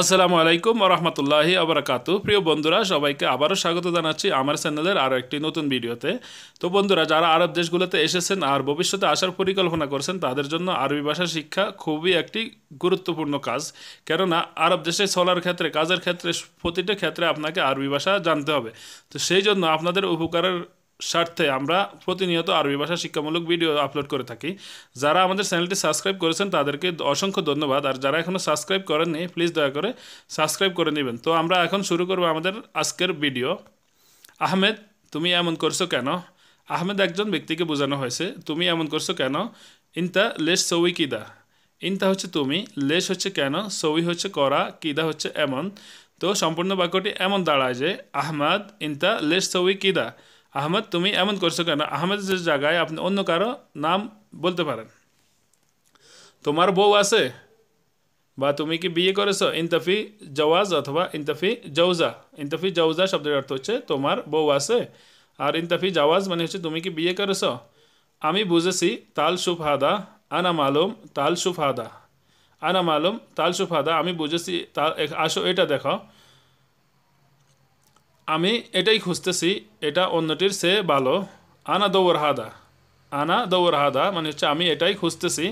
আসসালামু আলাইকুম রহমতুল্লাহি আবরাকাত প্রিয় বন্ধুরা সবাইকে আবারও স্বাগত জানাচ্ছি আমার চ্যানেলের আরও একটি নতুন ভিডিওতে তো বন্ধুরা যারা আরব দেশগুলোতে এসেছেন আর ভবিষ্যতে আসার পরিকল্পনা করছেন তাদের জন্য আরবি ভাষা শিক্ষা খুবই একটি গুরুত্বপূর্ণ কাজ কেননা আরব দেশে চলার ক্ষেত্রে কাজের ক্ষেত্রে প্রতিটা ক্ষেত্রে আপনাকে আরবি ভাষা জানতে হবে তো সেই জন্য আপনাদের উপকারের স্বার্থে আমরা প্রতিনিয়ত আরবি ভাষা শিক্ষামূলক ভিডিও আপলোড করে থাকি যারা আমাদের চ্যানেলটি সাবস্ক্রাইব করেছেন তাদেরকে অসংখ্য ধন্যবাদ আর যারা এখনও সাবস্ক্রাইব করেননি প্লিজ দয়া করে সাবস্ক্রাইব করে নেবেন তো আমরা এখন শুরু করব আমাদের আজকের ভিডিও আহমেদ তুমি এমন করছো কেন আহমেদ একজন ব্যক্তিকে বোঝানো হয়েছে তুমি এমন করছো কেন ইনতা লেস সৌই কিদা ইনতা হচ্ছে তুমি লেস হচ্ছে কেন সৌই হচ্ছে করা কিদা হচ্ছে এমন তো সম্পূর্ণ বাক্যটি এমন দাঁড়ায় যে আহমাদ ইনতা লেস সৌই কিদা আহমদ তুমি এমন করছো কেন আহমেদের জায়গায় আপনি অন্য কারো নাম বলতে পারেন তোমার বউ আছে বা তুমি কি বিয়ে করেছো ইনতফি জওয়াজ অথবা ইনতফি জৌজা ইনতাফি জৌজা শব্দের অর্থ হচ্ছে তোমার বউ আছে আর ইনতাফি জওয়াজ মানে হচ্ছে তুমি কি বিয়ে করেছো আমি বুঝেছি তাল সুফাদা আনা মালুম তাল সুফাদা আনা মালুম তাল সুফাদা আমি বুঝেছি তা আসো এটা দেখো আমি এটাই খুঁজতেছি এটা অন্যটির সে ভালো আনা দৌর হাদা আনা দৌর হাদা মানে হচ্ছে আমি এটাই খুঁজতেছি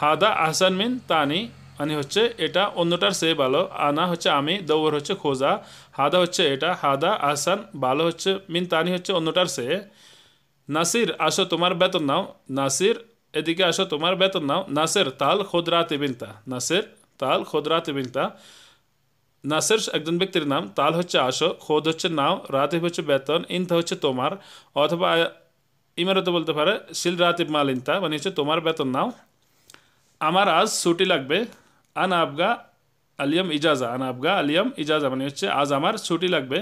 হাদা আহসান মিন তানি মানে হচ্ছে এটা অন্যটার সে ভালো আনা হচ্ছে আমি দৌর হচ্ছে খোঁজা হাদা হচ্ছে এটা হাদা আহসান ভালো হচ্ছে মিন তানি হচ্ছে অন্যটার সে নাসির আসো তোমার বেতন নাও নাসির এদিকে আসো তোমার বেতন নাও নাসের তাল খোদরাতে বিনতা নাসের তাল খোদরাতে বিনতা নাসরজ এগুনবেতরি নাম তাল হচে আশো খোদ হচে নাও রাতিবেচে বেতন ইনতা হচে তোমার অথবা ইমারত বলতে পারে সিল রাতিব মালিনতা মানে হচে তোমার বেতন নাও আমার আজ ছুটি লাগবে আনা আবগা আলিম इजाজা আনা আবগা আলিম इजाজা মানে হচে আজ আমার ছুটি লাগবে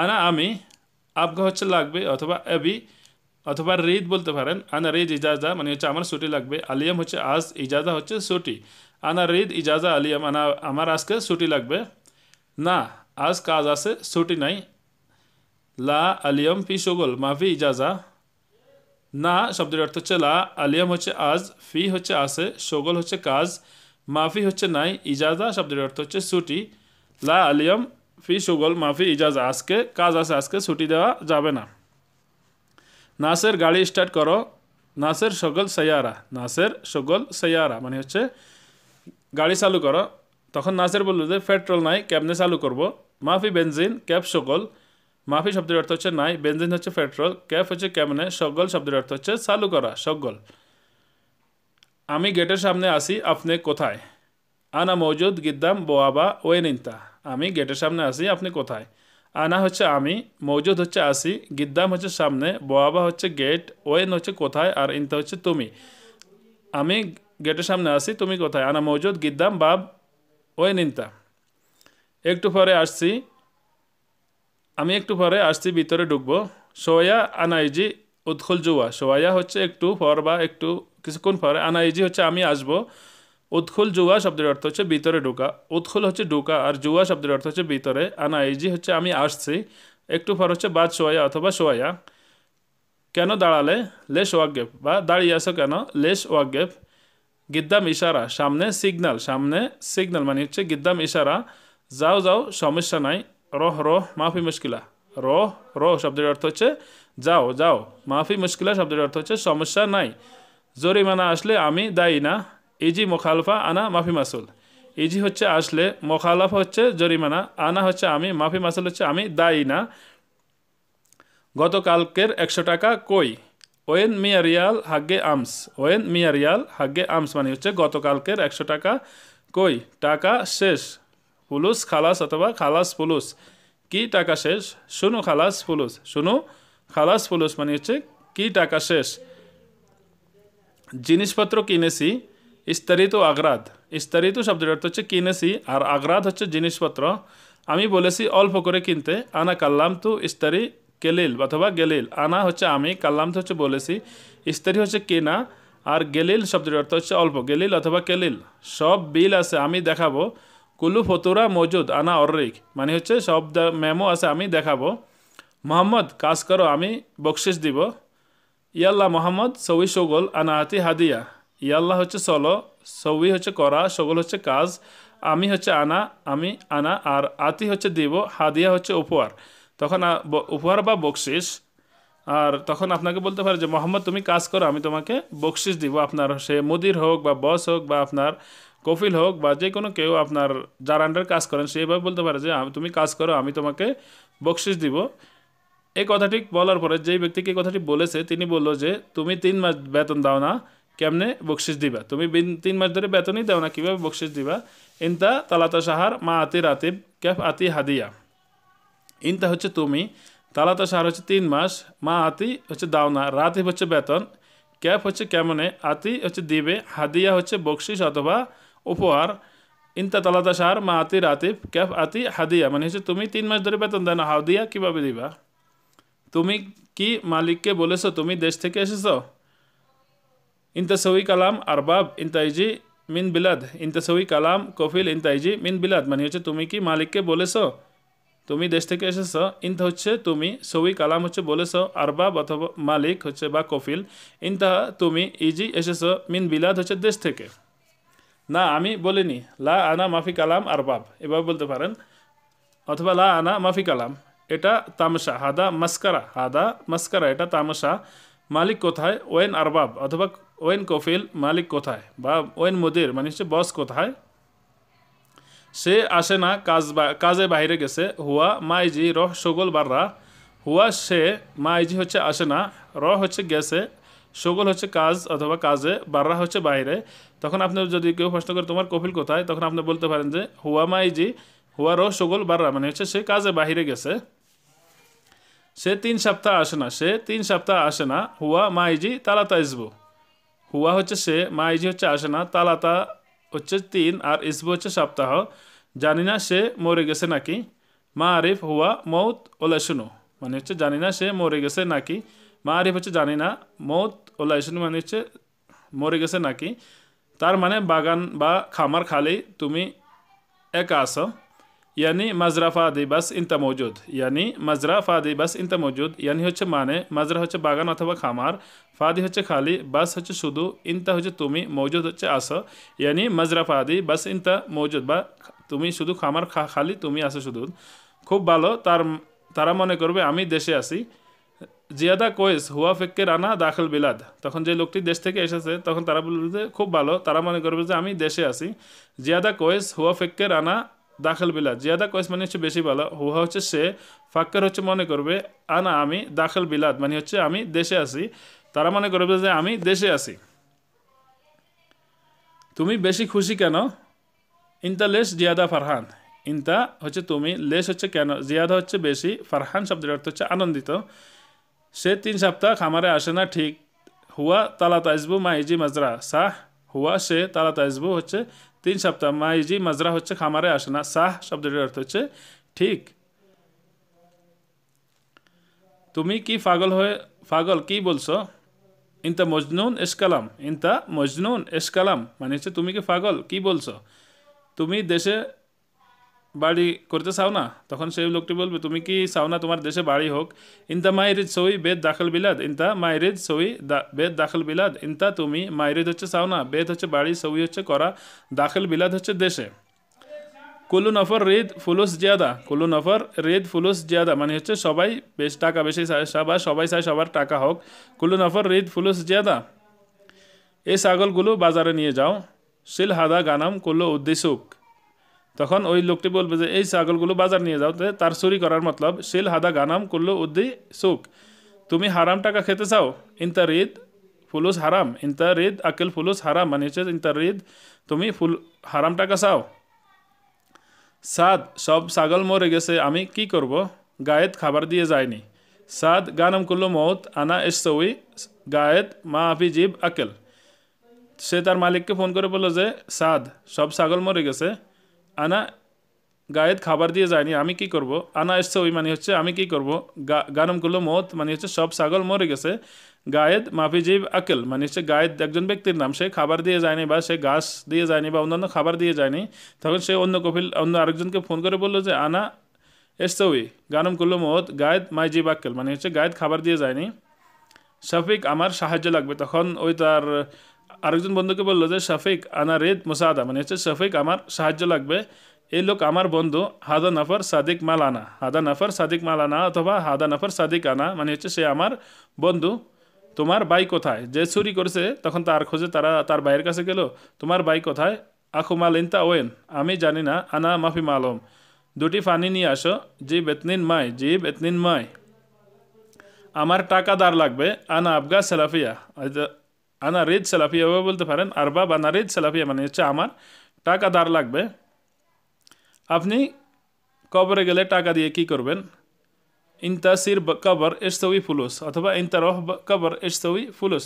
আনা আমি আবগা হচে লাগবে অথবা এবি অথবা রিদ বলতে পারেন আনা রিদ इजाজা মানে হচে আমার ছুটি লাগবে আলিম হচে আজ इजाজা হচে ছুটি আনা রিদ इजाজা আলিম আনা আমার আজকে ছুটি লাগবে না আজ কাজ আছে ছুটি নাই লা আলিয়াম ফি শগল মাফি ইজাজা না শব্দের অর্থ হচ্ছে লা আলিয়াম হচ্ছে আজ ফি হচ্ছে আছে শগল হচ্ছে কাজ মাফি হচ্ছে নাই ইজাজা শব্দের অর্থ হচ্ছে ছুটি লা আলিয়াম ফি শগল মাফি ইজাজা আজকে কাজ আছে আজকে ছুটি দেওয়া যাবে না নাসের গাড়ি স্টার্ট করো নাসের শগল সয়ারা নাসের শগল সয়ারা মানে হচ্ছে গাড়ি চালু করো তখন নাসের বলল যে পেট্রোল নাই ক্যাবনে চালু করব মাফি বেনজিন ক্যাব সকল মাফি শব্দের অর্থ হচ্ছে নাই বেনজিন হচ্ছে পেট্রোল ক্যাব হচ্ছে ক্যাবনে সকল শব্দের অর্থ হচ্ছে চালু করা সকল আমি গেটের সামনে আসি আপনি কোথায় আনা মৌজুদ গিদ্দাম বোয়াবা ওয়েনিন্তা আমি গেটের সামনে আসি আপনি কোথায় আনা হচ্ছে আমি মৌজুদ হচ্ছে আসি গিদ্দাম হচ্ছে সামনে বোয়াবা হচ্ছে গেট ওয়েন হচ্ছে কোথায় আর ইনতা হচ্ছে তুমি আমি গেটের সামনে আসি তুমি কোথায় আনা মৌজুদ গিদ্দাম বাব ওয়ে নিন্তা একটু পরে আসছি আমি একটু পরে আসছি ভিতরে ঢুকবো সোয়া আনাইজি উৎখল জুয়া সোয়া হচ্ছে একটু পর বা একটু কিছুক্ষণ পরে আনাইজি হচ্ছে আমি আসব উৎখল জুয়া শব্দের অর্থ হচ্ছে ভিতরে ঢোকা উৎখল হচ্ছে ঢোকা আর জুয়া শব্দের অর্থ হচ্ছে ভিতরে আনাইজি হচ্ছে আমি আসছি একটু পর হচ্ছে বাদ সোয়া অথবা সোয়া কেন দাঁড়ালে লেস ওয়াগেপ বা দাঁড়িয়ে আসো কেন লেস ওয়াগেপ গিদ্দাম ইশারা সামনে সিগনাল সামনে সিগনাল মানে হচ্ছে গিদ্দাম ইশারা যাও যাও সমস্যা নাই রহ রহ মাফি মুশকিলা রহ রহ শব্দের অর্থ হচ্ছে যাও যাও মাফি মুশকিলা শব্দের অর্থ হচ্ছে সমস্যা নাই জরিমানা আসলে আমি দায়ী না ইজি মোখালফা আনা মাফি মাসুল ইজি হচ্ছে আসলে মোখালাফা হচ্ছে জরিমানা আনা হচ্ছে আমি মাফি মাসুল হচ্ছে আমি দায়ী না গতকালকের একশো টাকা কই ওয়েন মিয়া রিয়াল হাগ্গে আমস ওয়েন মিয়া রিয়াল হাগ্গে আমস মানে হচ্ছে গতকালকের একশো টাকা কই টাকা শেষ পুলুস খালাস অথবা খালাস পুলুস কি টাকা শেষ শুনু খালাস পুলুস শুনু খালাস পুলুস মানে হচ্ছে কি টাকা শেষ জিনিসপত্র কিনেছি ইস্তারিত আগ্রাদ ইস্তারিত শব্দের অর্থ হচ্ছে কিনেছি আর আগ্রাদ হচ্ছে জিনিসপত্র আমি বলেছি অল্প করে কিনতে আনা কাল্লাম তু ইস্তারি গেলিল অথবা গেলিল আনা হচ্ছে আমি কাল্লাম হচ্ছে বলেছি ইস্তারি হচ্ছে কেনা আর গেলিল শব্দটির অর্থ হচ্ছে অল্প গেলিল অথবা কেলিল সব বিল আছে আমি দেখাবো কুলু ফতুরা মজুদ আনা অর্রিক মানে হচ্ছে সব মেমো আছে আমি দেখাবো মোহাম্মদ কাজ করো আমি বকশিস দিব ইয়াল্লাহ মোহাম্মদ সৌই সগল হাতি হাদিয়া ইয়াল্লাহ হচ্ছে সলো সৌই হচ্ছে করা সগল হচ্ছে কাজ আমি হচ্ছে আনা আমি আনা আর আতি হচ্ছে দিব হাদিয়া হচ্ছে উপহার তখন উপহার বা বকশিস আর তখন আপনাকে বলতে পারে যে মোহাম্মদ তুমি কাজ করো আমি তোমাকে বকশিস দিব আপনার সে মুদির হোক বা বস হোক বা আপনার কফিল হোক বা যে কোনো কেউ আপনার যার আন্ডার কাজ করেন সেইভাবে বলতে পারে যে তুমি কাজ করো আমি তোমাকে বকশিস দিব এই কথাটি বলার পরে যেই ব্যক্তিকে এই কথাটি বলেছে তিনি বলল যে তুমি তিন মাস বেতন দাও না কেমনে বকশিস দিবা তুমি তিন মাস ধরে বেতনই দাও না কীভাবে বকশিস দিবা ইনতা তালাতা সাহার মা আতি রাতিব ক্যাফ আতি হাদিয়া ইনতা হচ্ছে তুমি তালাতা সার হচ্ছে তিন মাস মা আতি হচ্ছে দাওনা রাতি হচ্ছে বেতন ক্যাপ হচ্ছে কেমনে আতি হচ্ছে দিবে হাদিয়া হচ্ছে বকশিস অথবা উপহার ইনতা তালাতা সার মা আতি রাতিব ক্যাপ আতি হাদিয়া মানে হচ্ছে তুমি তিন মাস ধরে বেতন না হাদিয়া কীভাবে দিবা তুমি কি মালিককে বলেছো তুমি দেশ থেকে এসেছো ইনতা সৌই কালাম আরবাব ইনতাইজি মিন বিলাদ ইনতা সৌই কালাম কফিল ইনতাইজি মিন বিলাদ মানে হচ্ছে তুমি কি মালিককে বলেছো তুমি দেশ থেকে এসেছ ইন্ত হচ্ছে তুমি সবই কালাম হচ্ছে বলেছ আরবাব অথবা মালিক হচ্ছে বা কফিল ইন্তা তুমি ইজি এসেছ মিন বিলাদ হচ্ছে দেশ থেকে না আমি বলিনি লা আনা মাফি কালাম আরবাব এভাবে বলতে পারেন অথবা লা আনা মাফি কালাম এটা তামসা হাদা মাস্কারা হাদা মাস্কারা এটা তামসা মালিক কোথায় ওয়েন আরবাব অথবা ওয়েন কফিল মালিক কোথায় বা ওয়েন মদির মানে হচ্ছে বস কোথায় সে আসে না কাজ কাজে বাইরে গেছে হুয়া মাইজি রহ সগল বাররা হুয়া সে মাইজি হচ্ছে আসে না র হচ্ছে গেছে সগল হচ্ছে কাজ অথবা কাজে বাররা হচ্ছে বাইরে তখন আপনি যদি কেউ প্রশ্ন করে তোমার কফিল কোথায় তখন আপনি বলতে পারেন যে হুয়া মাইজি হুয়া রহ সগল বাররা মানে হচ্ছে সে কাজে বাহিরে গেছে সে তিন সপ্তাহ আসে না সে তিন সপ্তাহ আসে না হুয়া মাইজি তালাতা ইসবু হুয়া হচ্ছে সে মাইজি হচ্ছে আসে না তালাতা হচ্ছে তিন আর ইসবু হচ্ছে সপ্তাহ জানি না সে মরে গেছে নাকি মা আরিফ হুয়া মৌত ওলাইশুনু মানে হচ্ছে জানি না সে মরে গেছে নাকি মা আরিফ হচ্ছে জানি না মৌত ওলাইশুনু মানে হচ্ছে মরে গেছে নাকি তার মানে বাগান বা খামার খালি তুমি একা আসো ইয়ানি মাজরা ফাদি বাস ইনতা মজুদ ইয়ানি মাজরা ফাদি বাস ইনতা মজুদ ইয়ানি হচ্ছে মানে মাজরা হচ্ছে বাগান অথবা খামার ফাদি হচ্ছে খালি বাস হচ্ছে শুধু ইনতা হচ্ছে তুমি মজুদ হচ্ছে আস ইয়ানি মাজরা ফাদি বাস ইনতা মজুদ বা তুমি শুধু খামার খালি তুমি আসো শুধু খুব ভালো তার তারা মনে করবে আমি দেশে আসি জিয়াদা কোয়েস হুয়া ফেককে রানা দাখল বিলাদ তখন যে লোকটি দেশ থেকে এসেছে তখন তারা বলবে খুব ভালো তারা মনে করবে যে আমি দেশে আসি জিয়াদা কোয়েস হুয়া ফেককে রানা দাখাল বিলা জিয়াদা কয়েস মানে হচ্ছে বেশি ভালো হুহা হচ্ছে সে ফাক্কার হচ্ছে মনে করবে আনা আমি দাখাল বিলাদ মানে হচ্ছে আমি দেশে আসি তারা মনে করবে যে আমি দেশে আসি তুমি বেশি খুশি কেন ইনতা লেস জিয়াদা ফারহান ইনতা হচ্ছে তুমি লেস হচ্ছে কেন জিয়াদা হচ্ছে বেশি ফারহান শব্দের অর্থ হচ্ছে আনন্দিত সে তিন সপ্তাহ খামারে আসে না ঠিক হুয়া তালা তাজবু মা ইজি মাজরা সাহ হুয়া সে তালা তাজবু হচ্ছে তিন সপ্তাহ মাইজি মাজরা হচ্ছে খামারে আসে না সাহ শব্দটির অর্থ হচ্ছে ঠিক তুমি কি পাগল হয়ে পাগল কি বলছো ইনতা মজনুন এসকালাম ইনতা মজনুন এসকালাম মানে হচ্ছে তুমি কি পাগল কি বলছো তুমি দেশে বাড়ি করতে চাও না তখন সেই লোকটি বলবে তুমি কি চাও না তোমার দেশে বাড়ি হোক ইনতা মাইরিজ সই বেদ দাখল বিলাদ ইনতা মাইরিজ সই বেদ দাখল বিলাদ ইনতা তুমি মাইরিজ হচ্ছে চাও না বেদ হচ্ছে বাড়ি সই হচ্ছে করা দাখল বিলাদ হচ্ছে দেশে কুলু নফর রেদ ফুলুস জিয়াদা কুলু নফর রেদ ফুলুস জিয়াদা মানে হচ্ছে সবাই বেশ টাকা বেশি সবার সবাই চায় সবার টাকা হোক কুলু নফর রেদ ফুলুস জিয়াদা এই ছাগলগুলো বাজারে নিয়ে যাও শিল হাদা গানাম কুল্লো উদ্দেশুক তখন ওই লোকটি বলবে যে এই ছাগলগুলো বাজার নিয়ে যাও তার চুরি করার মতলব শিল হাদা গানাম করলো উদ্দি সুখ তুমি হারাম টাকা খেতে চাও ইন্তা রিদ ফুলুস হারাম ইন্টার রিদ আকেল ফুলুস হারাম মানে হচ্ছে ইন্তা রিদ তুমি ফুল হারাম টাকা চাও সাদ সব ছাগল মরে গেছে আমি কি করব গায়েত খাবার দিয়ে যায়নি সাদ গানাম করলো মৌত আনা এসউই গায়েত মা আফি জিব আকেল সে তার মালিককে ফোন করে বললো যে সাদ সব ছাগল মরে গেছে আনা গায়েদ খাবার দিয়ে যায়নি আমি কি করব আনা এসছে ওই মানে হচ্ছে আমি কি করব গানমগুলো মত মানে হচ্ছে সব ছাগল মরে গেছে গায়েদ মাফিজিব আকেল মানে হচ্ছে গায়েদ একজন ব্যক্তির নাম সে খাবার দিয়ে যায়নি বা সে গাছ দিয়ে যায়নি বা অন্যান্য খাবার দিয়ে যায়নি তখন সে অন্য কফিল অন্য আরেকজনকে ফোন করে বললো যে আনা এসছে ওই গানম করলো মত গায়েদ মাইজিব আকেল মানে হচ্ছে গায়েদ খাবার দিয়ে যায়নি শফিক আমার সাহায্য লাগবে তখন ওই তার আরেকজন বন্ধুকে বললো যে শফিক আনা রেদ মুসাদা মানে হচ্ছে শফিক আমার সাহায্য লাগবে এই লোক আমার বন্ধু হাদা নফর সাদিক আনা হাদা নাফার সাদিক মাল আনা অথবা হাদা নফর সাদিক আনা মানে হচ্ছে সে আমার বন্ধু তোমার বাই কোথায় যে চুরি করেছে তখন তার খোঁজে তারা তার বাইয়ের কাছে গেল তোমার বাই কোথায় আখুমাল ইনতা ওয়েন আমি জানি না আনা মাফি মালম দুটি ফানি নিয়ে আসো জি বেতনিন মাই জি বেতনিন মাই আমার টাকা দার লাগবে আনা আফগা সেলাফিয়া আনা রেজ সেলাফি এভাবে বলতে পারেন আর বা বানা রেজ সালাফিয়া মানে হচ্ছে আমার টাকা দার লাগবে আপনি কবরে গেলে টাকা দিয়ে কি করবেন ইন্তাসির কবর এসতউই ফুলুস অথবা ইন্তারহ কবর এসতউই ফুলুস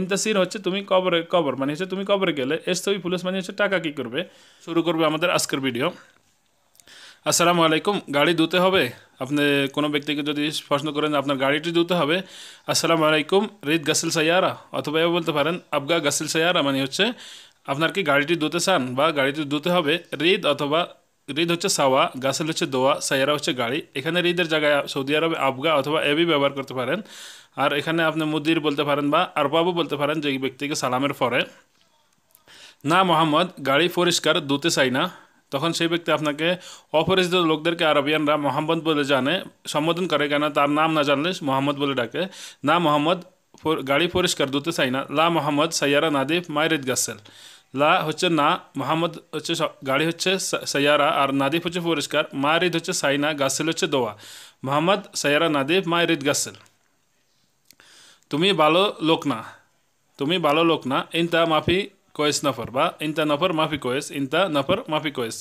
ইনতাসির হচ্ছে তুমি কবরে কবর মানে হচ্ছে তুমি কবরে গেলে এসতউই ফুলুস মানে হচ্ছে টাকা কি করবে শুরু করবে আমাদের আজকের ভিডিও আসসালামু আলাইকুম গাড়ি ধুতে হবে আপনি কোনো ব্যক্তিকে যদি প্রশ্ন করেন আপনার গাড়িটি দিতে হবে আসসালামু আলাইকুম রিদ গাসিল সাইয়ারা অথবা এও বলতে পারেন আবগা গাসিল সাইয়ারা মানে হচ্ছে আপনার কি গাড়িটি দুতে চান বা গাড়িটি দুতে হবে রিদ অথবা রিদ হচ্ছে সাওয়া গাসেল হচ্ছে দোয়া সাইয়ারা হচ্ছে গাড়ি এখানে রিদের জায়গায় সৌদি আরবে আবগা অথবা এবি ব্যবহার করতে পারেন আর এখানে আপনি মুদির বলতে পারেন বা আরবাবু বলতে পারেন যে ব্যক্তিকে সালামের পরে না মোহাম্মদ গাড়ি পরিষ্কার দুতে চাই না তখন সেই ব্যক্তি আপনাকে অপরিচিত লোকদেরকে আরবিয়ানরা মোহাম্মদ বলে জানে সম্বোধন করে কেন তার নাম না জানলে মোহাম্মদ বলে ডাকে না মোহাম্মদ গাড়ি পরিষ্কার দুতে চাই না লা মোহাম্মদ সাইয়ারা নাদিফ মাইরেদ গাসেল লা হচ্ছে না মোহাম্মদ হচ্ছে গাড়ি হচ্ছে সাইয়ারা আর নাদিফ হচ্ছে পরিষ্কার মারিদ হচ্ছে সাইনা গাসেল হচ্ছে দোয়া মোহাম্মদ সাইয়ারা নাদিফ মাইরিদ গাসেল তুমি ভালো লোক না তুমি ভালো লোক না ইনতা মাফি কোয়েস নফর বা ইনতা নফর মাফি কোয়েস ইনতা নফর মাফি কোয়েস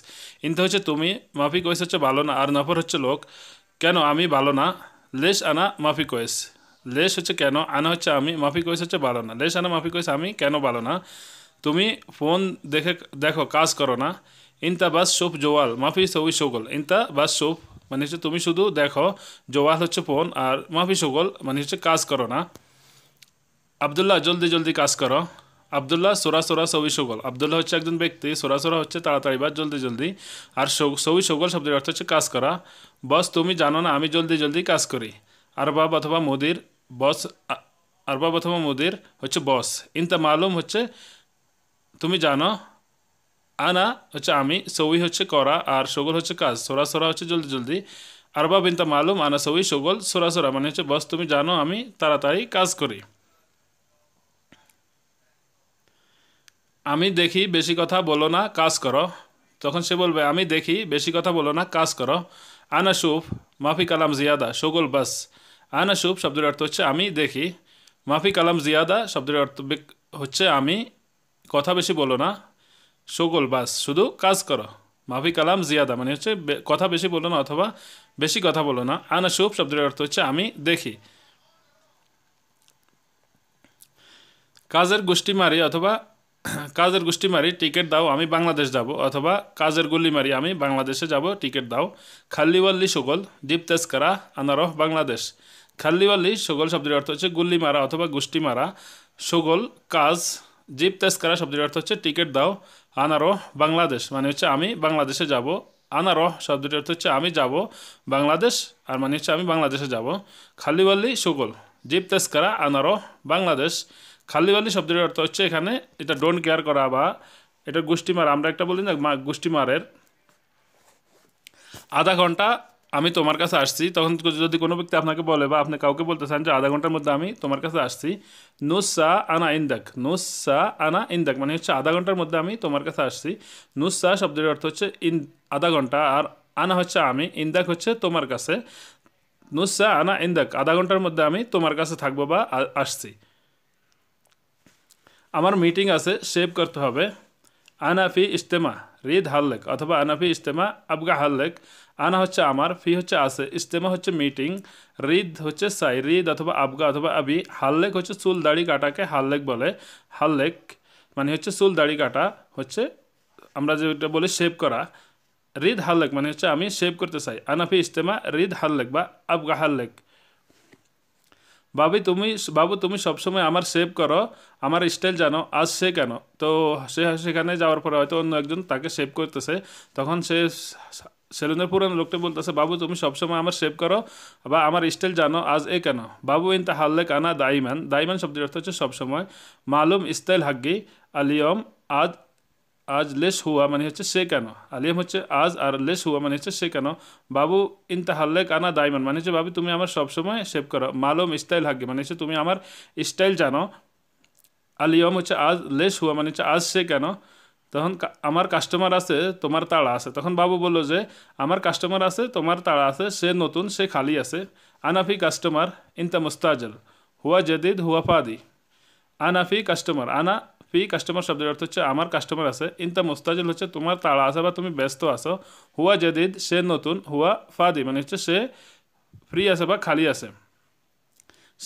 ইনতা হচ্ছে তুমি মাফি কোয়েস হচ্ছে ভালো না আর নফর হচ্ছে লোক কেন আমি ভালো না লেস আনা মাফি কোয়েস লেস হচ্ছে কেন আনা হচ্ছে আমি মাফি কোয়েস হচ্ছে ভালো না লেস আনা মাফি কোয়েস আমি কেন ভালো না তুমি ফোন দেখে দেখো কাজ করো না ইনতা বাস সুপ জোয়াল মাফি সবই সকল ইনতা বাস সুপ মানে হচ্ছে তুমি শুধু দেখো জোয়াল হচ্ছে ফোন আর মাফি সকল মানে হচ্ছে কাজ করো না আবদুল্লাহ জলদি জলদি কাজ করো আবদুল্লাহ সোরা সোরা সবই সগল আবদুল্লাহ হচ্ছে একজন ব্যক্তি সোরা সোরা হচ্ছে তাড়াতাড়ি বা জলদি জলদি আর সবই সগল শব্দের অর্থ হচ্ছে কাজ করা বস তুমি জানো না আমি জলদি জলদি কাজ করি আরবাব অথবা মোদির বস আরবাব অথবা মোদির হচ্ছে বস ইনতা মালুম হচ্ছে তুমি জানো আনা হচ্ছে আমি সৌই হচ্ছে করা আর সগল হচ্ছে কাজ সোরা সোরা হচ্ছে জলদি জলদি আরবাব ইনতা মালুম আনা সবই সগল সোরা সোরা মানে হচ্ছে বস তুমি জানো আমি তাড়াতাড়ি কাজ করি আমি দেখি বেশি কথা বলো না কাজ করো তখন সে বলবে আমি দেখি বেশি কথা বলো না কাজ করো আনা শুভ মাফি কালাম জিয়াদা শগুল বাস আনা শুভ শব্দের অর্থ হচ্ছে আমি দেখি মাফি কালাম জিয়াদা শব্দের অর্থ হচ্ছে আমি কথা বেশি বলো না শগুল বাস শুধু কাজ করো মাফি কালাম জিয়াদা মানে হচ্ছে কথা বেশি বলো না অথবা বেশি কথা বলো না শুভ শব্দের অর্থ হচ্ছে আমি দেখি কাজের গোষ্ঠী মারি অথবা কাজের গোষ্ঠী মারি টিকিট দাও আমি বাংলাদেশ যাব অথবা কাজের গুলি মারি আমি বাংলাদেশে যাব টিকিট দাও খাল্লিওয়াল্লি সুগল দীপ তেজকারা আনারহ বাংলাদেশ খাল্লিওয়াল্লি সুগল শব্দের অর্থ হচ্ছে গুল্লি মারা অথবা গোষ্ঠী মারা সুগল কাজ জিপ তেজকারা শব্দের অর্থ হচ্ছে টিকিট দাও আনারহ বাংলাদেশ মানে হচ্ছে আমি বাংলাদেশে যাব আনারহ শব্দটির অর্থ হচ্ছে আমি যাব বাংলাদেশ আর মানে হচ্ছে আমি বাংলাদেশে যাব খালিওয়াল্লি সুগল জিপ তেজকারা আনারহ বাংলাদেশ খালি খালি শব্দের অর্থ হচ্ছে এখানে এটা ডোন্ট কেয়ার করা বা এটা গোষ্ঠীমার আমরা একটা বলি না গোষ্ঠীমারের আধা ঘন্টা আমি তোমার কাছে আসছি তখন যদি কোনো ব্যক্তি আপনাকে বলে বা আপনি কাউকে বলতে চান যে আধা ঘন্টার মধ্যে আমি তোমার কাছে আসছি নুসা আনা ইন্দাক নুসা আনা ইন্দাক মানে হচ্ছে আধা ঘন্টার মধ্যে আমি তোমার কাছে আসছি নুসা শব্দের অর্থ হচ্ছে ইন আধা ঘন্টা আর আনা হচ্ছে আমি ইন্দাক হচ্ছে তোমার কাছে নুসা আনা ইন্দাক আধা ঘন্টার মধ্যে আমি তোমার কাছে থাকবো বা আসছি আমার মিটিং আছে সেভ করতে হবে আনাফি ইজতেমা রিদ হাল্লেক অথবা আনাফি ইজতেমা আবগা হাল্লেক আনা হচ্ছে আমার ফি হচ্ছে আছে ইজতেমা হচ্ছে মিটিং রিদ হচ্ছে সাই রিদ অথবা আবগা অথবা আবি হাল্লেক হচ্ছে চুল দাড়ি কাটাকে হাল্লেক বলে হাল্লেক মানে হচ্ছে চুল দাড়ি কাটা হচ্ছে আমরা যেটা বলি শেভ করা রিদ হাল্লেক মানে হচ্ছে আমি শেভ করতে চাই আনাফি ইস্তেমা রিদ হাল্লেক বা আবগা হাল্লেক বাবি তুমি বাবু তুমি সবসময় আমার সেভ করো আমার স্টাইল জানো আজ সে কেন তো সে সেখানে যাওয়ার পরে হয়তো অন্য একজন তাকে সেভ করতেছে তখন সে সেলুনের পুরানো লোকটা বলতেছে বাবু তুমি সবসময় আমার সেভ করো বা আমার স্টাইল জানো আজ এ কেন বাবু ইন তা হাল্লে কানা দাইম্যান দাইম্যান শব্দের অর্থ হচ্ছে সবসময় মালুম স্টাইল হাগ্গি আলিয়ম আজ আজ লেস হুয়া মানে হচ্ছে সেকেন আলীম হচ্ছে আজ আর লেস হুয়া মানে হচ্ছে সেকেন বাবু ইনতাহাল লাগানা দাইমান মানে যে ভবি তুমি আমার সব সময় সেভ করো মালম স্টাইল হাগি মানে তুমি আমার স্টাইল জানো আলিয়ম হচ্ছে আজ লেস হুয়া মানে আজ সেকেন তখন আমার কাস্টমার আছে তোমার তালা আছে তখন বাবু বলো যে আমার কাস্টমার আছে তোমার তালা আছে সে নতুন সে খালি আছে আনাফি কাস্টমার ইনতা মুস্তাজাল হুয়া জাদিদ হুয়া ফাদি আনাফি কাস্টমার আনা ফি কাস্টমার শব্দের অর্থ হচ্ছে আমার কাস্টমার আছে ইনতা মোস্তাজিল হচ্ছে তোমার তাড়া আছে বা তুমি ব্যস্ত আছো হুয়া জাদিদ সে নতুন হুয়া ফাদি মানে হচ্ছে সে ফ্রি আছে বা খালি আছে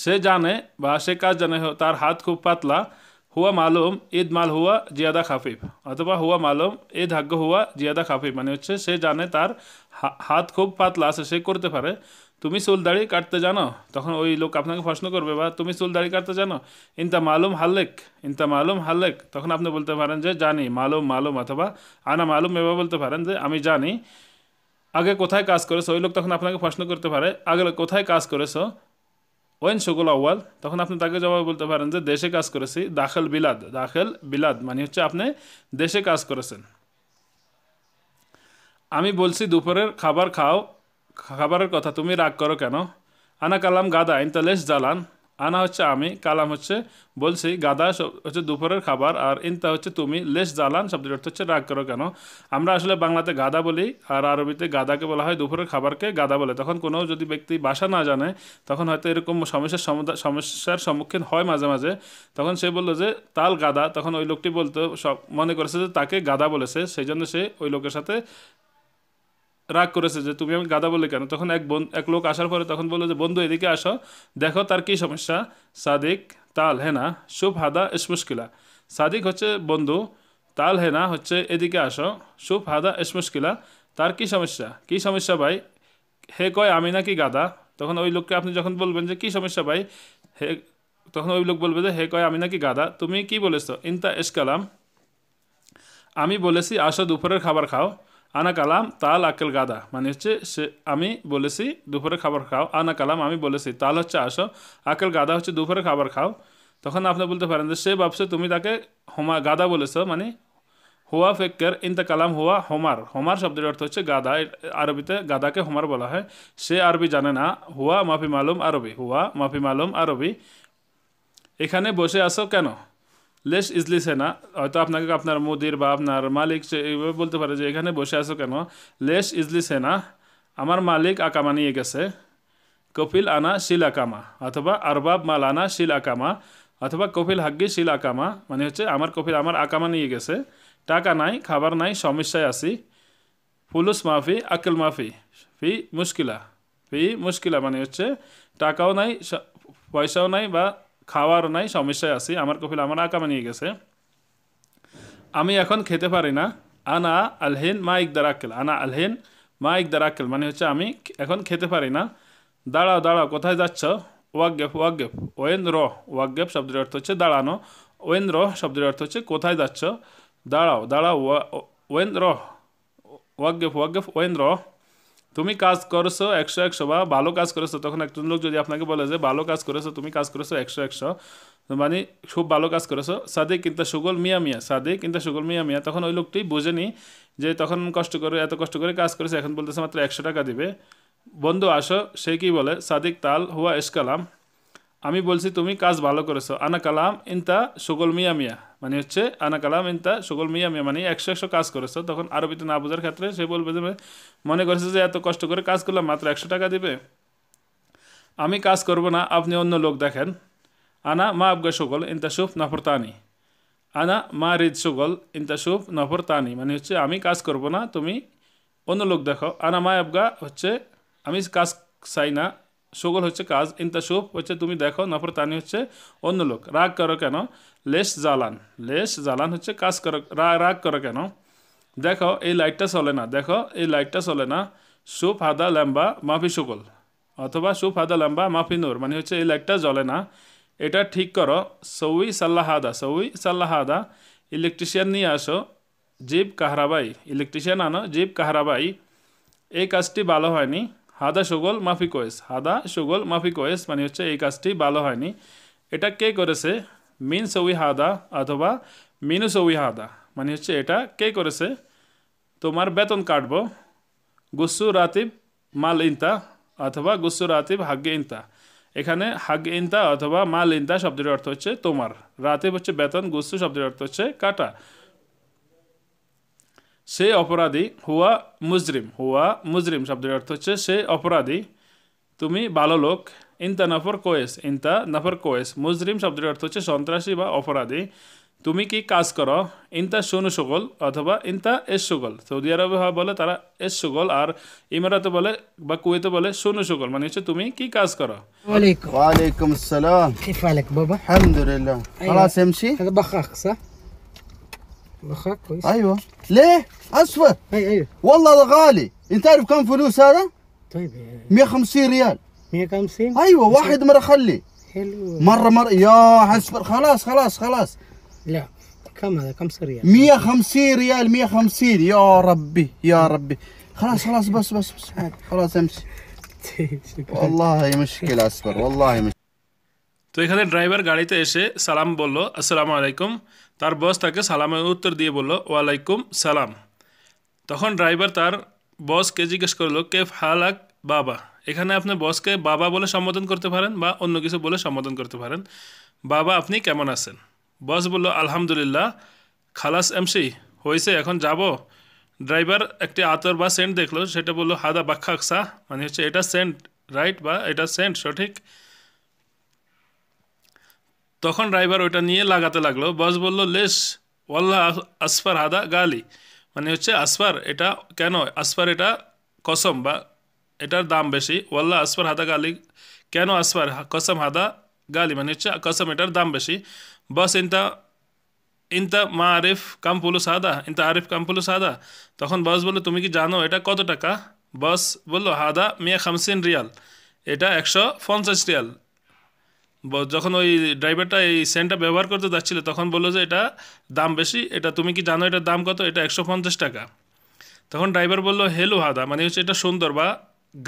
সে জানে বা সে কাজ জানে তার হাত খুব পাতলা হুয়া মালুম ঈদ মাল হুয়া জিয়াদা খাফিফ অথবা হুয়া মালুম ঈদ হাগ্য হুয়া জিয়াদা খাফিফ মানে হচ্ছে সে জানে তার হাত খুব পাতলা আছে সে করতে পারে তুমি চুল দাড়ি কাটতে জানো তখন ওই লোক আপনাকে প্রশ্ন করবে বা তুমি চুল দাড়ি কাটতে জানো ইনতা মালুম হাল্লেক ইনতা মালুম হাল্লেক তখন আপনি বলতে পারেন যে জানি মালুম মালুম অথবা আনা মালুম এবার বলতে পারেন যে আমি জানি আগে কোথায় কাজ করেছো ওই লোক তখন আপনাকে প্রশ্ন করতে পারে আগে কোথায় কাজ করেছো ওয়েন শকুল আওয়াল তখন আপনি তাকে জবাব বলতে পারেন যে দেশে কাজ করেছি দাখেল বিলাদ দাখেল বিলাদ মানে হচ্ছে আপনি দেশে কাজ করেছেন আমি বলছি দুপুরের খাবার খাও খাবারের কথা তুমি রাগ করো কেন আনা কালাম গাদা ইন্তালেশ জালান আনা হচ্ছে আমি কালাম হচ্ছে বলছি গাদা হচ্ছে দুপুরের খাবার আর ইনতা হচ্ছে তুমি লেস জ্বালান শব্দের অর্থ হচ্ছে রাগ করো কেন আমরা আসলে বাংলাতে গাদা বলি আর আরবিতে গাদাকে বলা হয় দুপুরের খাবারকে গাদা বলে তখন কোনো যদি ব্যক্তি বাসা না জানে তখন হয়তো এরকম সমস্যার সমস্যার সম্মুখীন হয় মাঝে মাঝে তখন সে বললো যে তাল গাদা তখন ওই লোকটি বলতো সব মনে করেছে যে তাকে গাদা বলেছে সেই জন্য সে ওই লোকের সাথে রাগ করেছে যে তুমি আমি গাদা বলে কেন তখন এক বন এক লোক আসার পরে তখন বললো যে বন্ধু এদিকে আসো দেখো তার কী সমস্যা সাদিক তাল হেনা শুভ হাদা ইস মুশকিলা সাদিক হচ্ছে বন্ধু তাল হেনা হচ্ছে এদিকে আসো শুভ হাদা ইস মুশকিলা তার কি সমস্যা কি সমস্যা ভাই হে কয় আমি নাকি গাদা তখন ওই লোককে আপনি যখন বলবেন যে কি সমস্যা ভাই হে তখন ওই লোক বলবে যে হে কয় আমি নাকি গাদা তুমি কি বলেছ ইনতা ইস কালাম আমি বলেছি আসো দুপুরের খাবার খাও আনা কালাম তাল আকেল গাদা মানে হচ্ছে সে আমি বলেছি দুপুরে খাবার খাও আনা কালাম আমি বলেছি তাল হচ্ছে আসো আকেল গাদা হচ্ছে দুপুরে খাবার খাও তখন আপনি বলতে পারেন যে সে ভাবছে তুমি তাকে হোমা গাদা বলেছো মানে হোয়া ফেকের ইনতে কালাম হোয়া হোমার হোমার শব্দের অর্থ হচ্ছে গাদা আরবিতে গাদাকে হোমার বলা হয় সে আরবি জানে না হুয়া মাফি মালুম আরবি হুয়া মাফি মালুম আরবি এখানে বসে আসো কেন লেস ইজলিসে না হয়তো আপনাকে আপনার মুদির বা আপনার মালিক এইভাবে বলতে পারে যে এখানে বসে আছো কেন লেস ইজলিসে না আমার মালিক আকামা নিয়ে গেছে কপিল আনা শিল আকামা অথবা আরবাব মাল আনা শিল আকামা অথবা কপিল হাগ্গি শিল আকামা মানে হচ্ছে আমার কপিল আমার আকামা নিয়ে গেছে টাকা নাই খাবার নাই সমস্যায় আছি ফুলুস মাফি আকেল মাফি ফি মুশকিলা ফি মুশকিলা মানে হচ্ছে টাকাও নাই পয়সাও নাই বা খাওয়ার নাই সমস্যায় আছি আমার কপিল আমার আঁকা নিয়ে গেছে আমি এখন খেতে পারি না আনা আলহিন মা ইকদার আক্কেল আনা আলহিন মা ইকদার আক্কেল মানে হচ্ছে আমি এখন খেতে পারি না দাঁড়াও দাঁড়াও কোথায় যাচ্ছ ওয়াকগেফ ওয়াকগেফ ওয়েন র ওয়াকগেফ শব্দের অর্থ হচ্ছে দাঁড়ানো ওয়েন র শব্দের অর্থ হচ্ছে কোথায় যাচ্ছ দাঁড়াও দাঁড়াও ওয়েন র ওয়াকগেফ ওয়াকগেফ ওয়েন র তুমি কাজ করছো একশো একশো বা ভালো কাজ করেছো তখন একজন লোক যদি আপনাকে বলে যে ভালো কাজ করেছো তুমি কাজ করেছো একশো একশো মানে খুব ভালো কাজ করেছো সাদে কিন্তু সুগল মিয়া মিয়া সাদিক কিন্তু সুগল মিয়া মিয়া তখন ওই লোকটি বোঝেনি যে তখন কষ্ট করে এত কষ্ট করে কাজ করেছে এখন বলতেছে মাত্র একশো টাকা দিবে বন্ধু আসো সে কি বলে সাদিক তাল হুয়া এসকালাম আমি বলছি তুমি কাজ ভালো করেছো আনা কালাম ইনতা সুগল মিয়া মিয়া মানে হচ্ছে আনা কালাম ইনতা সুগল মিয়া মিয়া মানে একশো একশো কাজ করেছো তখন আরবিতে না বোঝার ক্ষেত্রে সে বলবে যে মনে করেছে যে এত কষ্ট করে কাজ করলাম মাত্র একশো টাকা দিবে আমি কাজ করব না আপনি অন্য লোক দেখেন আনা মা আবগা সুগল ইনতা সুফ নফরতানি আনা মা রিদ সুগল ইনতা সুফ নফরতানি মানে হচ্ছে আমি কাজ করব না তুমি অন্য লোক দেখো আনা মা আবগা হচ্ছে আমি কাজ চাই না সুগল হচ্ছে কাজ ইন্তাসুফ হচ্ছে তুমি দেখো নফর তানি হচ্ছে অন্য লোক রাগ করো কেন লেস জালান লেস জালান হচ্ছে কাজ করো রাগ করো কেন দেখো এই লাইটটা চলে না দেখো এই লাইটটা চলে না সুফ হাদা ল্যাম্বা মাফি সুগল অথবা সুফ হাদা ল্যাম্বা মাফি নূর মানে হচ্ছে এই লাইটটা জ্বলে না এটা ঠিক করো সৌই সাল্লাহাদা সৌই সাল্লাহাদা ইলেকট্রিশিয়ান নিয়ে আসো জীব কাহারাবাই ইলেকট্রিশিয়ান আনো জীব কাহারাবাই এই কাজটি ভালো হয়নি হাদা সুগল মাফি কয়েস হাদা সুগল মাফি কয়েস মানে হচ্ছে এই কাজটি ভালো হয়নি এটা কে করেছে মিন সৌই হাদা অথবা মিনু সৌই হাদা মানে হচ্ছে এটা কে করেছে তোমার বেতন কাটব গুসু রাতিব মাল ইন্তা অথবা গুসু রাতিব হাগ্গে ইনতা এখানে হাগ ইনতা অথবা মাল ইন্তা শব্দের অর্থ হচ্ছে তোমার রাতিব হচ্ছে বেতন গুসু শব্দের অর্থ হচ্ছে কাটা সে অপরাধী হুয়া মুজরিম হুয়া মুজরিম শব্দের অর্থ হচ্ছে সে অপরাধী তুমি ভালো লোক ইনতা নফর কোয়েস ইনতা নফর কোয়েস মুজরিম শব্দের অর্থ হচ্ছে সন্ত্রাসী বা অপরাধী তুমি কি কাজ করো ইনতা সোনু সুগল অথবা ইনতা এস সুগল সৌদি আরবে হওয়া বলে তারা এস সুগল আর ইমারাতে বলে বা কুয়েতে বলে সোনু সুগল মানে হচ্ছে তুমি কি কাজ করো আলাইকুম আসসালাম বাবা আলহামদুলিল্লাহ الاخر كويس ايوه ليه؟ اسود اي ايوه والله ده غالي انت عارف كم فلوس هذا؟ طيب 150 ريال 150 ايوه واحد مرة خلي حلو مرة مرة يا حسب خلاص خلاص خلاص لا كم هذا كم ريال 150 ريال 150 يا ربي يا ربي خلاص خلاص بس بس بس خلاص امشي طيب، والله مشكلة اصبر والله مشكلة তো এখানে ড্রাইভার গাড়িতে এসে সালাম বলল আসসালামু আলাইকুম তার বস তাকে সালামের উত্তর দিয়ে বলল ওয়ালাইকুম সালাম তখন ড্রাইভার তার বসকে জিজ্ঞেস করলো কেফ হালাক বাবা এখানে আপনি বসকে বাবা বলে সম্বোধন করতে পারেন বা অন্য কিছু বলে সম্বোধন করতে পারেন বাবা আপনি কেমন আছেন বস বলল আলহামদুলিল্লাহ খালাস এমসি হয়েছে এখন যাব ড্রাইভার একটি আতর বা সেন্ট দেখলো সেটা বললো হাদা বাক্ষা মানে হচ্ছে এটা সেন্ট রাইট বা এটা সেন্ট সঠিক তখন ড্রাইভার ওটা নিয়ে লাগাতে লাগলো বস বলল লেস ওয়াল্লাহ আসফার হাদা গালি মানে হচ্ছে আসফার এটা কেন আসফার এটা কসম বা এটার দাম বেশি ওয়াল্লাহ আসফার হাদা গালি কেন আসফার কসম হাদা গালি মানে হচ্ছে কসম এটার দাম বেশি বস ইনতা ইনতা মা আরিফ কামপুলু সাদা ইনতা আরিফ কামপুলু সাদা তখন বস বললো তুমি কি জানো এটা কত টাকা বস বললো হাদা মিয়া খামসিন রিয়াল এটা একশো পঞ্চাশ রিয়াল যখন ওই ড্রাইভারটা এই সেন্টটা ব্যবহার করতে যাচ্ছিলো তখন বললো যে এটা দাম বেশি এটা তুমি কি জানো এটার দাম কত এটা একশো পঞ্চাশ টাকা তখন ড্রাইভার বললো হেলো হাদা মানে হচ্ছে এটা সুন্দর বা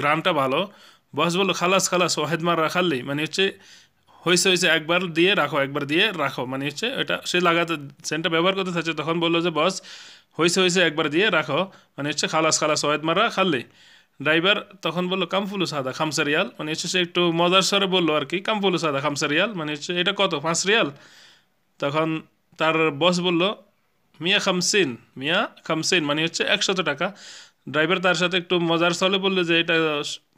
গ্রামটা ভালো বস বললো খালাস খালাস ওয়াহেদ মার রাখাল্লি মানে হচ্ছে হয়েছে হয়েছে একবার দিয়ে রাখো একবার দিয়ে রাখো মানে হচ্ছে এটা সে লাগাতে সেন্টটা ব্যবহার করতে থাকছে তখন বললো যে বস হয়েছে হয়েছে একবার দিয়ে রাখো মানে হচ্ছে খালাস খালাস ওয়াহেদ মাররা ড্রাইভার তখন বললো কামফুলু সাদা খামসা রিয়াল মানে হচ্ছে সে একটু মজার স্বরে বললো আর কি কামফুলু সাদা খামসা রিয়াল মানে হচ্ছে এটা কত পাঁচ রিয়াল তখন তার বস বলল মিয়া খামসিন মিয়া খামসিন মানে হচ্ছে একশত টাকা ড্রাইভার তার সাথে একটু মজার স্থলে বললো যে এটা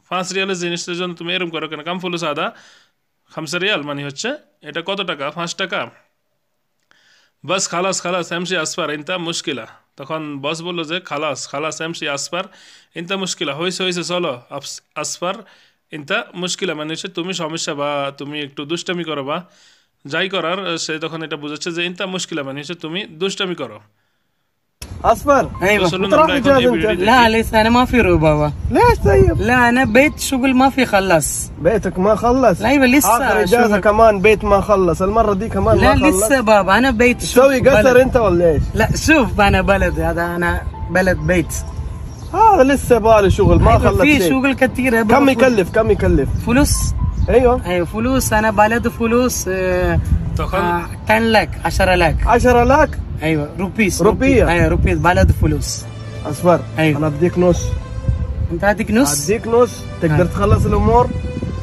পাঁচ রিয়ালের জিনিসটার জন্য তুমি এরম করো কেন কামফুলু সাদা খামসা রিয়াল মানে হচ্ছে এটা কত টাকা পাঁচ টাকা বাস খালাস খালাস হ্যামসি আসফার ইনতা মুশকিলা তখন বস বললো যে খালাস খালাস এম সি আসপার ইনতা মুশকিলা হয়েছে হয়েছে চলো আসপার ইনতা মুশকিলা মানে হচ্ছে তুমি সমস্যা বা তুমি একটু দুষ্টামি করো বা যাই করার সে তখন এটা বুঝাচ্ছে যে ইনতা মুশকিলা মানে হচ্ছে তুমি দুষ্টামি করো اصبر ايوه لا لسه انا ما في بابا ليش طيب؟ لا انا بيت شغل ما في خلص بيتك ما خلص؟ ايوه لسه اخر اجازه شغل. كمان بيت ما خلص المره دي كمان لا ما خلص لا لسه بابا انا بيت شغل تسوي قصر انت ولا ايش؟ لا شوف انا بلد هذا انا بلد بيت هذا آه لسه بالي شغل ما أيوة، خلص في شغل كثير كم يكلف كم يكلف؟ فلوس ايوه ايوه فلوس انا بلد فلوس آه 10 آه لك 10 لك 10 لك ايوه روبيس روبيه ايوه روبيس بلد فلوس اصفر ايوه انا بديك نص انت هديك نص هديك نص تقدر آه. تخلص الامور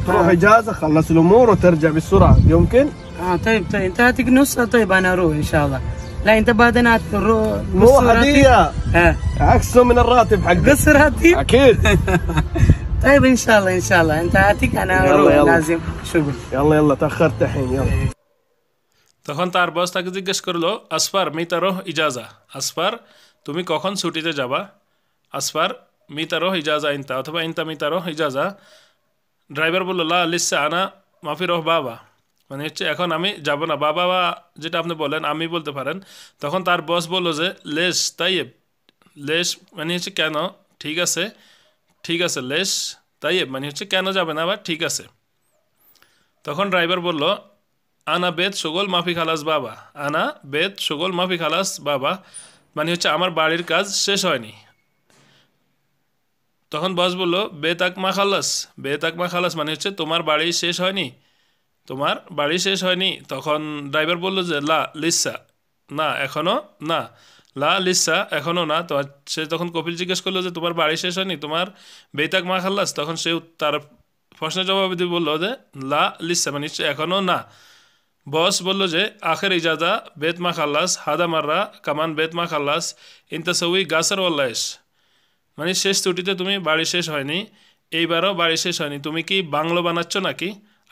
تروح آه. اجازه خلص الامور وترجع بالسرعه يمكن اه طيب طيب انت هديك نص آه، طيب انا اروح ان شاء الله لا انت بعدين هتروح مو هديه آه. عكسه من الراتب حقك قص راتب اكيد طيب ان شاء الله ان شاء الله انت هاتيك انا يلا يلا. لازم شغل يلا يلا تاخرت الحين يلا إيه. তখন তার বস তাকে জিজ্ঞেস করলো আসফার মিতারোহ ইজাজা আসফার তুমি কখন ছুটিতে যাবা আসফার মিতারোহ ইজাজা ইনতা অথবা ইনতা মিতারোহ ইজাজা ড্রাইভার বললো লা লিসা আনা মাফি রহ বাবা মানে হচ্ছে এখন আমি যাব না বাবা বা যেটা আপনি বলেন আমি বলতে পারেন তখন তার বস বললো যে লেস তাই লেস মানে হচ্ছে কেন ঠিক আছে ঠিক আছে লেস তাই মানে হচ্ছে কেন যাবে না বা ঠিক আছে তখন ড্রাইভার বললো আনা বেদ সুগল মাফি খালাস বাবা আনা বেদ সুগল মাফি খালাস বাবা মানে হচ্ছে আমার বাড়ির কাজ শেষ হয়নি তখন বস বলল বেতাক মা খালাস তাক মা খালাস মানে হচ্ছে তোমার বাড়ি শেষ হয়নি তোমার বাড়ি শেষ হয়নি তখন ড্রাইভার বলল যে লা লিসা না এখনও না লা লিসা এখনো না তো সে তখন কপিল জিজ্ঞেস করলো যে তোমার বাড়ি শেষ হয়নি তোমার বেতাক মা খাল্লাস তখন সে তার প্রশ্নের জবাবে দিয়ে বললো যে লা লিসা মানে এখনও না বস বলল যে আখের ইজাদা বেতমা খাল্লাস হাদা মাররা কামান বেতমা খাল্লাস ইন্তাসউই গাসার ওল্লায়েস মানে শেষ ছুটিতে তুমি বাড়ি শেষ হয়নি এইবারও বাড়ি শেষ হয়নি তুমি কি বাংলো বানাচ্ছ নাকি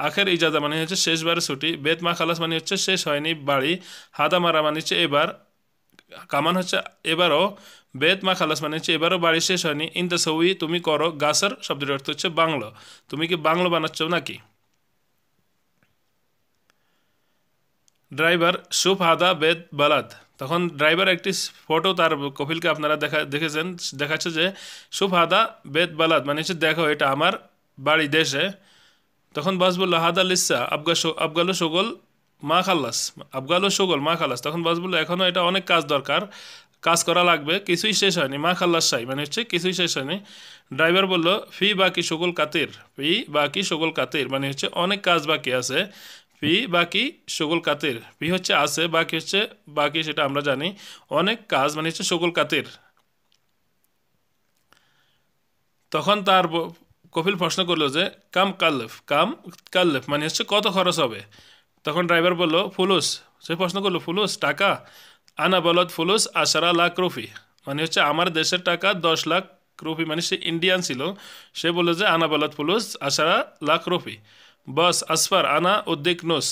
আখের ইজাদা মানে হচ্ছে শেষবারের ছুটি বেতমা খালাস মানে হচ্ছে শেষ হয়নি বাড়ি হাদা মারা মানে হচ্ছে এবার কামান হচ্ছে এবারও বেত মা খালাস মানে হচ্ছে এবারও বাড়ি শেষ হয়নি ইন দ্য সৌই তুমি করো গাসার শব্দের অর্থ হচ্ছে বাংলো তুমি কি বাংলো বানাচ্ছ নাকি ড্রাইভার সুফ হাদা বেদ বালাদ তখন ড্রাইভার একটি ফটো তার কফিলকে আপনারা দেখা দেখেছেন দেখাচ্ছে যে সুফ হাদা বেদ বালাদ মানে হচ্ছে দেখো এটা আমার বাড়ি দেশে তখন বাস বললো হাদা লিসা আবগা আবগালো সগল মা খাল্লাস আবগালো সগল মা খাল্লাস তখন বাস বললো এখনও এটা অনেক কাজ দরকার কাজ করা লাগবে কিছুই শেষ হয়নি মা খাল্লাস সাই মানে হচ্ছে কিছুই শেষ হয়নি ড্রাইভার বলল ফি বাকি সকল কাতির ফি বাকি সকল কাতির মানে হচ্ছে অনেক কাজ বাকি আছে পি বাকি শগুল কাতির পি হচ্ছে আছে বাকি হচ্ছে বাকি সেটা আমরা জানি অনেক কাজ মানে হচ্ছে শগুল কাতির তখন তার কপিল প্রশ্ন করলো যে কাম কাল্লফ কাম কাল্লফ মানে হচ্ছে কত খরচ হবে তখন ড্রাইভার বলল ফুলুস সে প্রশ্ন করলো ফুলুস টাকা আনা বলত ফুলুস আশারা লাখ রুফি মানে হচ্ছে আমার দেশের টাকা দশ লাখ রুফি মানে সে ইন্ডিয়ান ছিল সে বললো যে আনা বলত ফুলুস আশারা লাখ রুফি বাস আসফার আনা উদ্দিকনুস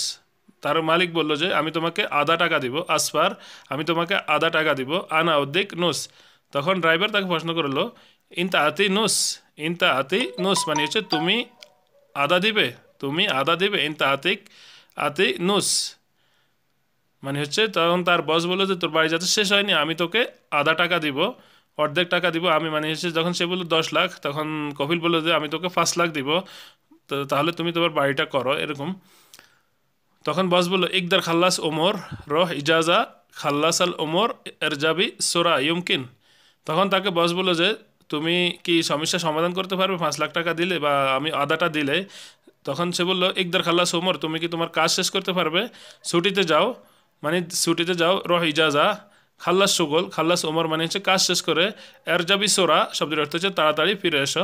তার মালিক বলল যে আমি তোমাকে আধা টাকা দিব আসফার আমি তোমাকে আধা টাকা দিব আনা উদ্দিক নুস তখন ড্রাইভার তাকে প্রশ্ন করলো ইনতা আতি নুস ইনতা আতি নুস মানে হচ্ছে তুমি আদা দিবে তুমি আদা দিবে ইনতা আতিক আতি নুস মানে হচ্ছে তখন তার বস বললো যে তোর বাড়ি যাতে শেষ হয়নি আমি তোকে আধা টাকা দিব অর্ধেক টাকা দিব আমি মানে হচ্ছে যখন সে বললো দশ লাখ তখন কপিল বললো যে আমি তোকে পাঁচ লাখ দিব তো তাহলে তুমি তোমার বাড়িটা করো এরকম তখন বস বলল ইকদার খাল্লাস ওমর রহ ইজাজা খাল্লাস আল ওমর এরজাবি সোরা ইমকিন তখন তাকে বস বলল যে তুমি কি সমস্যা সমাধান করতে পারবে পাঁচ লাখ টাকা দিলে বা আমি আদাটা দিলে তখন সে বললো ইকদার খাল্লাস ওমর তুমি কি তোমার কাজ শেষ করতে পারবে ছুটিতে যাও মানে ছুটিতে যাও রহ ইজাজা খাল্লাস সুগল খাল্লাস ওমর মানে হচ্ছে কাজ শেষ করে এরজাবি সোরা শব্দের অর্থ হচ্ছে তাড়াতাড়ি ফিরে এসো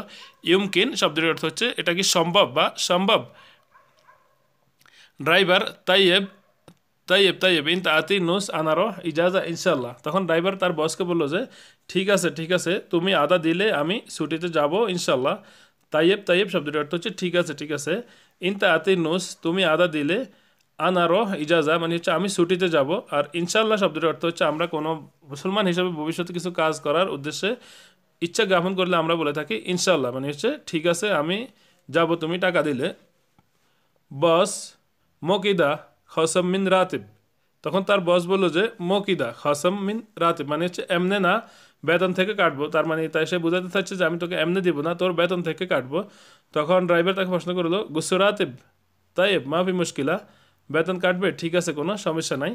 ইউমকিন শব্দের অর্থ হচ্ছে এটা কি সম্ভব বা সম্ভব ড্রাইভার তাইয়েব তাইয়েব তাইয়েব ইন আতি নুস আনারো ইজাজা ইনশাল্লাহ তখন ড্রাইভার তার বসকে বললো যে ঠিক আছে ঠিক আছে তুমি আদা দিলে আমি ছুটিতে যাব ইনশাল্লাহ তাইয়েব তাইয়েব শব্দের অর্থ হচ্ছে ঠিক আছে ঠিক আছে ইন আতি নুস তুমি আদা দিলে আনারোহ ইজাজা মানে হচ্ছে আমি ছুটিতে যাব আর ইনশাল্লাহ শব্দটির অর্থ হচ্ছে আমরা কোনো মুসলমান হিসেবে ভবিষ্যতে কিছু কাজ করার উদ্দেশ্যে ইচ্ছা জ্ঞাপন করলে আমরা বলে থাকি ইনশাল্লাহ মানে হচ্ছে ঠিক আছে আমি যাব তুমি টাকা দিলে বস মকিদা খসম মিন রাতিব তখন তার বস বললো যে মকিদা খসম মিন রাতিব মানে হচ্ছে এমনে না বেতন থেকে কাটবো তার মানে তাই সে বোঝাতে চাচ্ছে যে আমি তোকে এমনি দিব না তোর বেতন থেকে কাটবো তখন ড্রাইভার তাকে প্রশ্ন করলো গুসু রাতিব তাই মাফি মুশকিলা বেতন কাটবে ঠিক আছে কোনো সমস্যা নাই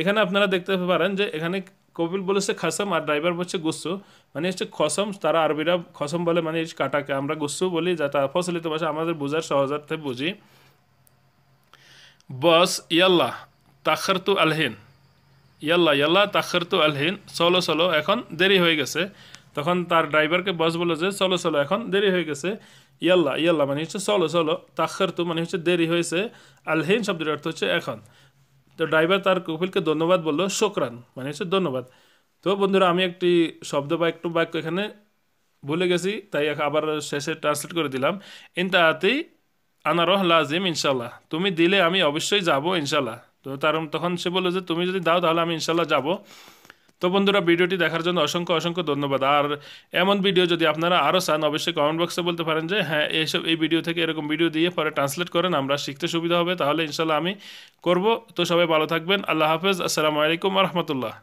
এখানে আপনারা দেখতে পারেন যে এখানে কপিল বলেছে খাসম আর ড্রাইভার বলছে গুসু মানে হচ্ছে খসম তারা আরবিরা খসম বলে মানে কাটাকে আমরা গুসু বলি যা যাটা ফসলিত ভাষা আমাদের বোঝার সহজার্থে বুঝি বস ইয়াল্লা তাখারতু আলহিন ইয়াল্লা ইয়াল্লা তাখারতু আলহিন চলো চলো এখন দেরি হয়ে গেছে তখন তার ড্রাইভারকে বস বলে যে চলো চলো এখন দেরি হয়ে গেছে ইয়াল্লা ইয়াল্লা মানে হচ্ছে চলো চলো তাক্ষর তো মানে হচ্ছে দেরি হয়েছে আলহেন শব্দের অর্থ হচ্ছে এখন তো ড্রাইভার তার কপিলকে ধন্যবাদ বললো শোকরান মানে হচ্ছে ধন্যবাদ তো বন্ধুরা আমি একটি শব্দ বা একটু বাক্য এখানে ভুলে গেছি তাই আবার শেষে ট্রান্সলেট করে দিলাম ইনতা আতি আনারহ লাজিম ইনশাল্লাহ তুমি দিলে আমি অবশ্যই যাব ইনশাল্লাহ তো তার তখন সে বললো যে তুমি যদি দাও তাহলে আমি ইনশাল্লাহ যাবো তো বন্ধুরা ভিডিওটি দেখার জন্য অসংখ্য অসংখ্য ধন্যবাদ আর এমন ভিডিও যদি আপনারা আরও চান অবশ্যই কমেন্ট বক্সে বলতে পারেন যে হ্যাঁ এইসব এই ভিডিও থেকে এরকম ভিডিও দিয়ে পরে ট্রান্সলেট করেন আমরা শিখতে সুবিধা হবে তাহলে ইনশাল্লাহ আমি করব তো সবাই ভালো থাকবেন আল্লাহ হাফেজ আসসালামু আলাইকুম রহমতুল্লাহ